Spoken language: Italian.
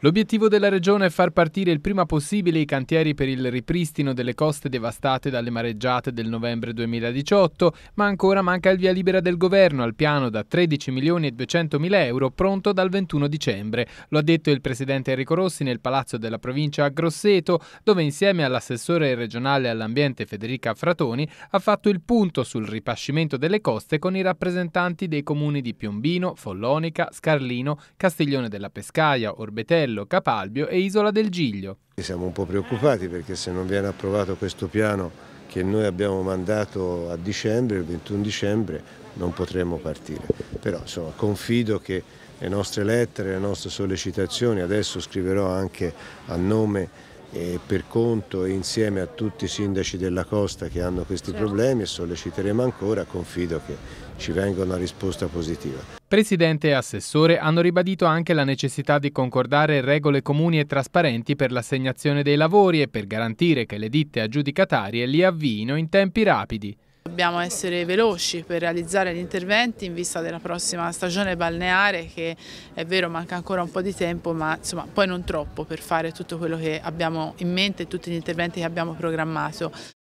L'obiettivo della Regione è far partire il prima possibile i cantieri per il ripristino delle coste devastate dalle mareggiate del novembre 2018, ma ancora manca il via libera del Governo al piano da 13 milioni e 200 mila euro pronto dal 21 dicembre. Lo ha detto il Presidente Enrico Rossi nel Palazzo della Provincia a Grosseto, dove insieme all'assessore regionale all'ambiente Federica Fratoni ha fatto il punto sul ripascimento delle coste con i rappresentanti dei comuni di Piombino, Follonica, Scarlino, Castiglione della Pescaia, Orbetera, Maranello, Capalbio e Isola del Giglio. Siamo un po' preoccupati perché se non viene approvato questo piano che noi abbiamo mandato a dicembre, il 21 dicembre, non potremo partire. Però insomma, confido che le nostre lettere, le nostre sollecitazioni, adesso scriverò anche a nome e per conto e insieme a tutti i sindaci della costa che hanno questi certo. problemi e solleciteremo ancora, confido che ci venga una risposta positiva. Presidente e Assessore hanno ribadito anche la necessità di concordare regole comuni e trasparenti per l'assegnazione dei lavori e per garantire che le ditte aggiudicatarie li avviino in tempi rapidi. Dobbiamo essere veloci per realizzare gli interventi in vista della prossima stagione balneare che è vero manca ancora un po' di tempo ma insomma, poi non troppo per fare tutto quello che abbiamo in mente e tutti gli interventi che abbiamo programmato.